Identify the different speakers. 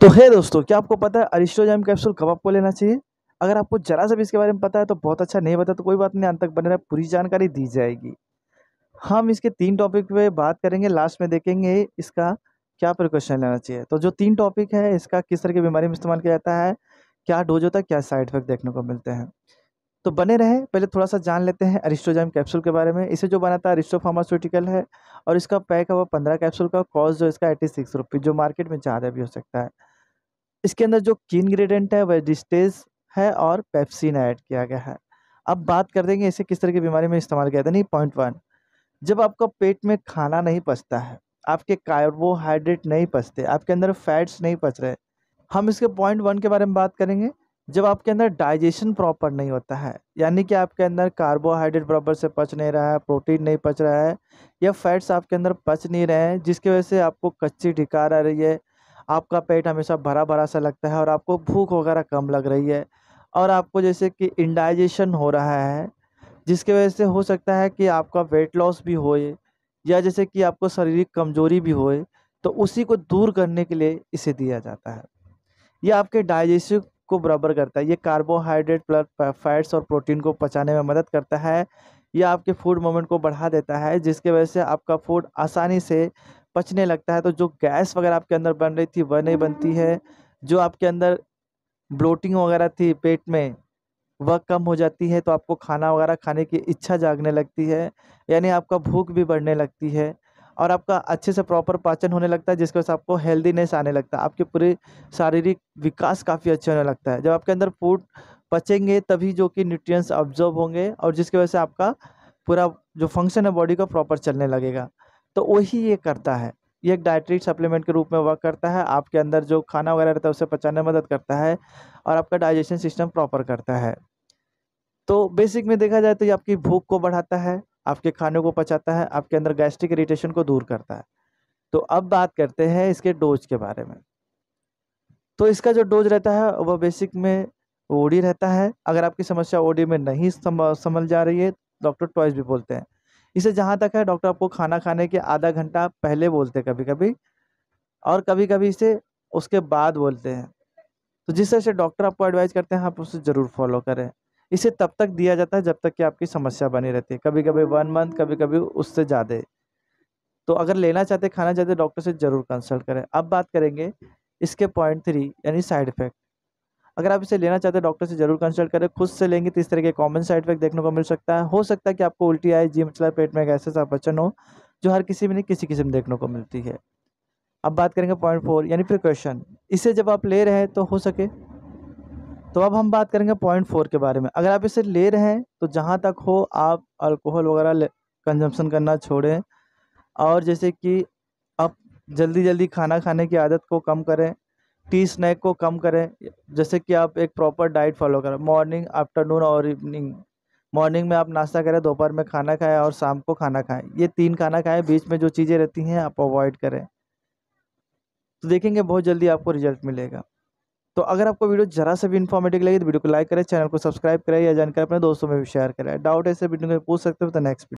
Speaker 1: तो है दोस्तों क्या आपको पता है अरिस्टोजाम कैप्सूल कब आपको लेना चाहिए अगर आपको जरा सा भी इसके बारे में पता है तो बहुत अच्छा नहीं पता तो कोई बात नहीं अंत तक बने रहा पूरी जानकारी दी जाएगी हम इसके तीन टॉपिक पे बात करेंगे लास्ट में देखेंगे इसका क्या प्रिकॉशन लेना चाहिए तो जो तीन टॉपिक है इसका किस तरह की बीमारी में इस्तेमाल किया जाता है क्या डोज होता है क्या साइड इफेक्ट देखने को मिलते हैं तो बने रहे पहले थोड़ा सा जान लेते हैं अरिस्टोजाम कैप्सूल के बारे में इसे जो बनाता है अरिस्टो फार्मास्यूटिकल है और इसका पैक है वो पंद्रह कैप्सूल का कॉस्ट जो इसका एट्टी सिक्स रुपीज़ जो मार्केट में ज़्यादा भी हो सकता है इसके अंदर जो की इन्ग्रीडियंट है वह डिस्टेज है और पेप्सिन ऐड किया गया है अब बात कर देंगे इसे किस तरह की बीमारी में इस्तेमाल किया जाता है नहीं पॉइंट वन जब आपका पेट में खाना नहीं पचता है आपके कार्बोहाइड्रेट नहीं पचते आपके अंदर फैट्स नहीं पच रहे हम इसके पॉइंट वन के बारे में बात करेंगे जब आपके अंदर डाइजेशन प्रॉपर नहीं होता है यानी कि आपके अंदर कार्बोहाइड्रेट प्रॉपर से पच नहीं रहा है प्रोटीन नहीं पच रहा है या फैट्स आपके अंदर पच नहीं रहे हैं जिसकी वजह से आपको कच्ची ढिकार आ रही है आपका पेट हमेशा भरा भरा सा लगता है और आपको भूख वगैरह कम लग रही है और आपको जैसे कि इंडाइजेशन हो रहा है जिसके वजह से हो सकता है कि आपका वेट लॉस भी होए या जैसे कि आपको शारीरिक कमजोरी भी होए तो उसी को दूर करने के लिए इसे दिया जाता है यह आपके डाइजेशन को बराबर करता है ये कार्बोहाइड्रेट प्लस फैट्स और प्रोटीन को पचाने में मदद करता है यह आपके फूड मोमेंट को बढ़ा देता है जिसके वजह से आपका फूड आसानी से पचने लगता है तो जो गैस वगैरह आपके अंदर बन रही थी वह नहीं बनती है जो आपके अंदर ब्लोटिंग वगैरह थी पेट में वह कम हो जाती है तो आपको खाना वगैरह खाने की इच्छा जागने लगती है यानी आपका भूख भी बढ़ने लगती है और आपका अच्छे से प्रॉपर पाचन होने लगता है जिसकी वजह से आपको हेल्दीनेस आने लगता है आपके पूरे शारीरिक विकास काफ़ी अच्छे होने लगता है जब आपके अंदर फूड पचेंगे तभी जो कि न्यूट्रिएंट्स ऑब्जर्व होंगे और जिसकी वजह से आपका पूरा जो फंक्शन है बॉडी का प्रॉपर चलने लगेगा तो वही ये करता है ये एक डाइटरी सप्लीमेंट के रूप में वर्क करता है आपके अंदर जो खाना वगैरह रहता है उसे पचाने में मदद करता है और आपका डाइजेशन सिस्टम प्रॉपर करता है तो बेसिक में देखा जाए तो ये आपकी भूख को बढ़ाता है आपके खाने को पचाता है आपके अंदर गैस्ट्रिक इरिटेशन को दूर करता है तो अब बात करते हैं इसके डोज के बारे में तो इसका जो डोज रहता है वह बेसिक में ओडी रहता है अगर आपकी समस्या ओडी में नहीं संभल जा रही है डॉक्टर टॉयस भी बोलते हैं इसे जहाँ तक है डॉक्टर आपको खाना खाने के आधा घंटा पहले बोलते कभी कभी और कभी कभी इसे उसके बाद बोलते हैं तो जिस तरह से डॉक्टर आपको एडवाइज करते हैं आप उसे ज़रूर फॉलो करें इसे तब तक दिया जाता है जब तक कि आपकी समस्या बनी रहती है कभी कभी वन मंथ कभी कभी उससे ज़्यादा तो अगर लेना चाहते खाना चाहते डॉक्टर से ज़रूर कंसल्ट करें अब बात करेंगे इसके पॉइंट थ्री यानी साइड इफ़ेक्ट अगर आप इसे लेना चाहते हैं डॉक्टर से जरूर कंसल्ट करें खुद से लेंगे तो इस तरह के कॉमन साइड इफेक्ट देखने को मिल सकता है हो सकता है कि आपको उल्टी आए जी मचला पेट में एक ऐसे ऐसा बचन हो जो हर किसी में नहीं किसी किस्म देखने को मिलती है अब बात करेंगे पॉइंट फोर यानी प्रिकॉशन इसे जब आप ले रहे हैं तो हो सके तो अब हम बात करेंगे पॉइंट फोर के बारे में अगर आप इसे ले रहे हैं तो जहाँ तक हो आप अल्कोहल वगैरह कंजम्पशन करना छोड़ें और जैसे कि आप जल्दी जल्दी खाना खाने की आदत को कम करें टी स्नैक को कम करें जैसे कि आप एक प्रॉपर डाइट फॉलो करें मॉर्निंग आफ्टरनून और इवनिंग मॉर्निंग में आप नाश्ता करें दोपहर में खाना खाएं और शाम को खाना खाएं ये तीन खाना खाएं बीच में जो चीज़ें रहती हैं आप अवॉइड करें तो देखेंगे बहुत जल्दी आपको रिजल्ट मिलेगा तो अगर आपको वीडियो जरा से भी इन्फॉर्मेटिव लगे तो वीडियो को लाइक करें चैनल को सब्सक्राइब करें या जानकारी अपने दोस्तों में भी शेयर करें डाउट ऐसे वीडियो में पूछ सकते हो तो नेक्स्ट